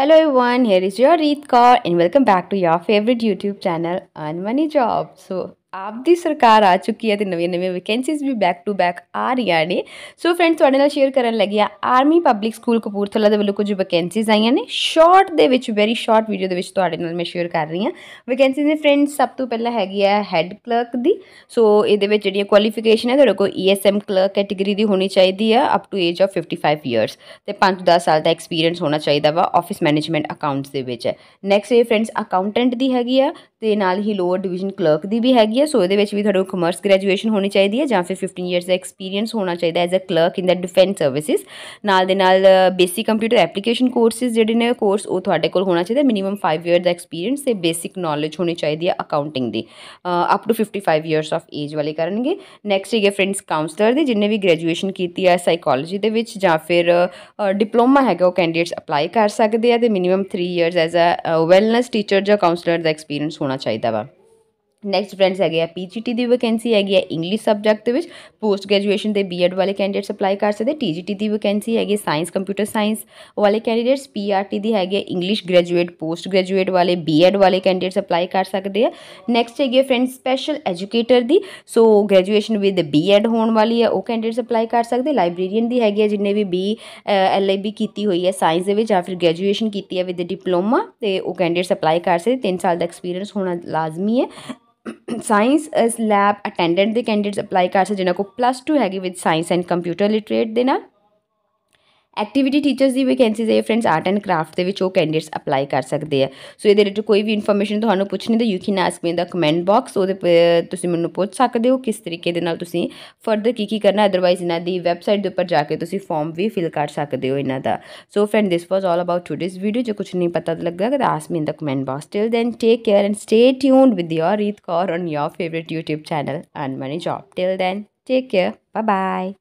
Hello everyone, here is your Reeth Kaur and welcome back to your favorite YouTube channel, Earn Money Job. So ਆਪ ਦੀ ਸਰਕਾਰ ਆ ਚੁੱਕੀ ਹੈ ਤੇ ਨਵੇਂ ਨਵੇਂ ਵੈਕੈਂਸੀਜ਼ ਵੀ ਬੈਕ ਟੂ ਬੈਕ ਆ ਰਹੀਆਂ ਨੇ ਸੋ ਫਰੈਂਡਸ ਤੁਹਾਡੇ ਨਾਲ ਸ਼ੇਅਰ ਕਰਨ ਲੱਗੀ ਆ ਆਰਮੀ ਪਬਲਿਕ ਸਕੂਲ ਕਪੂਰਥਲਾ ਦੇ ਵੱਲੋਂ ਕੁਝ ਵੈਕੈਂਸੀਜ਼ ਆਈਆਂ ਨੇ ਸ਼ਾਰਟ ਦੇ ਵਿੱਚ ਵੈਰੀ ਸ਼ਾਰਟ ਵੀਡੀਓ ਦੇ ਵਿੱਚ ਤੁਹਾਡੇ ਨਾਲ ਮੈਂ ਸ਼ੇਅਰ ਕਰ ਰਹੀ ਹਾਂ ਵੈਕੈਂਸੀ ਨੇ ਫਰੈਂਡਸ ਸਭ ਤੋਂ ਪਹਿਲਾਂ ਹੈਗੀ ਆ ਹੈੱਡ ਕਲਰਕ ਦੀ ਸੋ ਇਹਦੇ ਵਿੱਚ ਜਿਹੜੀਆਂ ਕੁਆਲੀਫਿਕੇਸ਼ਨ ਹੈ ਤੁਹਾਡੇ ਕੋਲ ਈਐਸਐਮ ਕਲਰਕ ਕੈਟਾਗਰੀ ਦੀ ਹੋਣੀ ਚਾਹੀਦੀ ਆ up to age of 55 years ਤੇ 5-10 ਸਾਲ ਦਾ ਐਕਸਪੀਰੀਅੰਸ ਹੋਣਾ ਚਾਹੀਦਾ ਵਾ ਆਫਿਸ ਮੈਨੇਜਮੈਂਟ ਅਕਾਊਂਟਸ ਦੇ ਵਿੱਚ ਨੈਕਸਟ ਇਹ ਫਰੈਂਡਸ ਅਕਾਊਂਟੈਂਟ ਦੀ ਹੈਗੀ ਆ ਤੇ ਨਾਲ ਹੀ ਲੋਅਰ ਡਿਵੀਜ਼ਨ ਕਲਰਕ ਦੀ ਵੀ ਹੈਗੀ ਹੈ ਸੋ ਇਹਦੇ ਵਿੱਚ ਵੀ ਕੋਲ ਕਮਰਸ ਗ੍ਰੈਜੂਏਸ਼ਨ ਹੋਣੀ ਚਾਹੀਦੀ ਹੈ ਜਾਂ ਫਿਰ 15 ਇਅਰਸ ਦਾ ਐਕਸਪੀਰੀਅੰਸ ਹੋਣਾ ਚਾਹੀਦਾ as a clerk in the defence services ਨਾਲ ਦੇ ਨਾਲ ਬੇਸਿਕ ਕੰਪਿਊਟਰ ਐਪਲੀਕੇਸ਼ਨ ਕੋਰਸਿਸ ਜਿਹੜੇ ਨੇ ਕੋਰਸ ਉਹ ਤੁਹਾਡੇ ਕੋਲ ਹੋਣਾ ਚਾਹੀਦਾ ਮਿਨੀਮਮ 5 ইয়ার্স ਦਾ ਐਕਸਪੀਰੀਅੰਸ ਤੇ ਬੇਸਿਕ ਨੌਲੇਜ ਹੋਣੀ ਚਾਹੀਦੀ ਹੈ ਅਕਾਊਂਟਿੰਗ ਦੀ up to 55 years of age ਵਾਲੇ ਕਰਨਗੇ ਨੈਕਸਟ ਹੈਗੇ ਫਰੈਂਡਸ ਕਾਉਂਸਲਰ ਦੇ ਜਿਨਨੇ ਵੀ ਗ੍ਰੈਜੂਏਸ਼ਨ ਕੀਤੀ ਹੈ ਸਾਈਕੋਲੋਜੀ ਦੇ ਵਿੱਚ ਜਾਂ ਫਿਰ ਡਿਪਲੋਮਾ ਹੈਗਾ ਉਹ ਕੈਂਡੀਡੇਟਸ ਅਪਲਾਈ ਕਰ ਸਕਦੇ ਆ ਤੇ minimum 3 years as a wellness teacher ਜਾਂ ਕਾਉਂਸਲਰ ਦਾ ਐਕਸਪੀਰੀਅੰਸ ਹੋਣਾ ਚਾਹੀਦਾ ਵਾ ਨੈਕਸਟ ਫਰੈਂਡਸ ਹੈਗੇ ਆ ਪੀਜੀਟੀ ਦੀ ਵੈਕੈਂਸੀ ਹੈਗੀ ਹੈ ਇੰਗਲਿਸ਼ ਸਬਜੈਕਟ ਦੇ ਵਿੱਚ ਪੋਸਟ ਗ੍ਰੈਜੂਏਸ਼ਨ ਦੇ ਬੀਐਡ ਵਾਲੇ ਕੈਂਡੀਡੇਟਸ ਅਪਲਾਈ ਕਰ ਸਕਦੇ ਟੀਜੀਟੀ ਦੀ ਵੈਕੈਂਸੀ ਹੈਗੀ ਸਾਇੰਸ ਕੰਪਿਊਟਰ ਸਾਇੰਸ ਵਾਲੇ ਕੈਂਡੀਡੇਟਸ ਪੀਆਰਟੀ e ਦੀ ਹੈਗੀ ਹੈ ਇੰਗਲਿਸ਼ ਗ੍ਰੈਜੂਏਟ ਪੋਸਟ ਗ੍ਰੈਜੂਏਟ ਵਾਲੇ ਬੀਐਡ ਵਾਲੇ ਕੈਂਡੀਡੇਟਸ ਅਪਲਾਈ ਕਰ ਸਕਦੇ ਆ ਨੈਕਸਟ ਹੈਗੀ ਹੈ ਫਰੈਂਡਸ ਸਪੈਸ਼ਲ ਐਜੂਕੇਟਰ ਦੀ ਸੋ ਗ੍ਰੈਜੂਏਸ਼ਨ ਵਿਦ ਬੀਐਡ ਹੋਣ ਵਾਲੀ ਹੈ ਉਹ ਕੈਂਡੀਡੇਟਸ ਅਪਲਾਈ ਕਰ ਸਕਦੇ ਲਾਇਬ੍ਰੇਰੀਅਨ ਦੀ ਹੈਗੀ ਹੈ ਜਿੰਨੇ ਵੀ ਬੀ ਐਲਆਈਬੀ ਕੀਤੀ ਹੋਈ ਹੈ ਸਾਇੰਸ ਦੇ ਵਿੱਚ ਜਾਂ ਫਿਰ ਗ੍ਰੈਜੂਏਸ਼ਨ ਕੀਤੀ ਹੈ ਵਿਦ ਡਿਪਲੋਮਾ ਤੇ ਉਹ ਕੈਂਡੀਡੇਟਸ ਅਪਲਾਈ ਕਰ ਸਕਦੇ 3 ਸਾਲ ਦਾ ਐਕਸਪੀਰੀਅੰਸ ਹੋਣਾ ਲਾਜ਼ਮੀ ਹੈ ਸਾਇੰਸ ਲੈਬ ਅਟੈਂਡੈਂਟ ਦੇ ਕੈਂਡੀਡੇਟਸ ਅਪਲਾਈ ਕਰ ਸਕਦੇ ਜਿਨ੍ਹਾਂ ਕੋ ਪਲੱਸ 2 ਹੈਗੀ with science and computer literate ਦੇ ਨਾਲ ਐਕਟੀਵਿਟੀ ਟੀਚਰਸ ਦੀ ਵੈਕੈਂਸੀਜ਼ ਹੈ ਫਰੈਂਡਸ ਆਰਟ ਐਂਡ ਕਰਾਫਟ ਦੇ ਵਿੱਚ ਉਹ ਕੈਂਡੀਡੇਟਸ ਅਪਲਾਈ ਕਰ ਸਕਦੇ ਆ ਸੋ ਇਹਦੇ ਰਿਲੇਟਡ ਕੋਈ ਵੀ ਇਨਫੋਰਮੇਸ਼ਨ ਤੁਹਾਨੂੰ ਪੁੱਛਣੀ ਤਾਂ you can ask me in the comment box ਉਹਦੇ ਤੁਸੀਂ ਮੈਨੂੰ ਪੁੱਛ ਸਕਦੇ ਹੋ ਕਿਸ ਤਰੀਕੇ ਦੇ ਨਾਲ ਤੁਸੀਂ ਫਰਦਰ ਕੀ ਕੀ ਕਰਨਾ ਅਦਰਵਾਈਜ਼ ਇਹਨਾਂ ਦੀ ਵੈਬਸਾਈਟ ਦੇ ਉੱਪਰ ਜਾ ਕੇ ਤੁਸੀਂ ਫਾਰਮ ਵੀ ਫਿਲ ਕਰ ਸਕਦੇ ਹੋ ਇਹਨਾਂ ਦਾ so friend this was all about today's video ਜੇ ਕੁਝ ਨਹੀਂ ਪਤਾ ਲੱਗਾ ਤਾਂ ask me in the comment box till then take care and stay tuned with your Reet Kaur on your favourite YouTube channel and money job till then take care bye bye